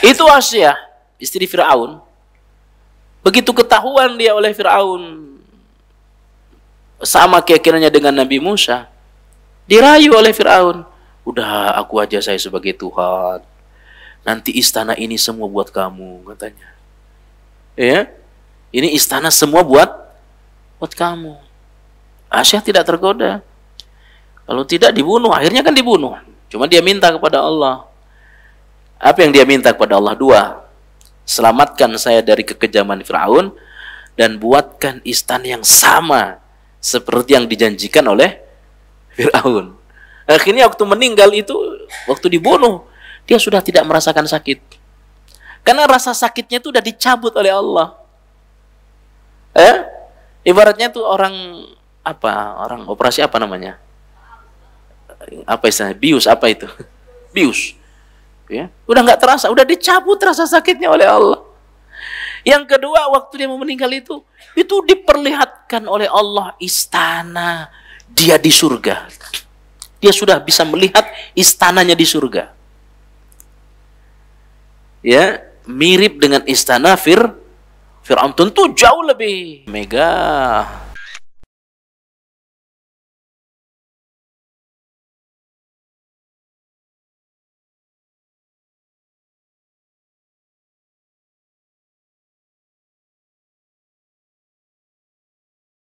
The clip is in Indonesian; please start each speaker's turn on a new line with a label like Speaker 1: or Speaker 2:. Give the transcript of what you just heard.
Speaker 1: Itu Asia, istri Fir'aun. Begitu ketahuan dia oleh Fir'aun, sama keyakinannya dengan Nabi Musa, dirayu oleh Fir'aun. Udah, aku aja saya sebagai Tuhan. Nanti istana ini semua buat kamu, katanya. Ya, ini istana semua buat buat kamu. Asia tidak tergoda. Kalau tidak dibunuh, akhirnya kan dibunuh. Cuma dia minta kepada Allah. Apa yang dia minta kepada Allah? Dua. Selamatkan saya dari kekejaman Firaun dan buatkan istana yang sama seperti yang dijanjikan oleh Firaun. Akhirnya waktu meninggal itu, waktu dibunuh, dia sudah tidak merasakan sakit. Karena rasa sakitnya itu sudah dicabut oleh Allah. Eh? Ibaratnya itu orang apa? Orang operasi apa namanya? Apa istilahnya? Bius apa itu? Bius ya udah nggak terasa udah dicabut rasa sakitnya oleh Allah yang kedua waktu dia mau meninggal itu itu diperlihatkan oleh Allah istana dia di surga dia sudah bisa melihat istananya di surga ya mirip dengan istana Fir Fir'aun tentu jauh lebih megah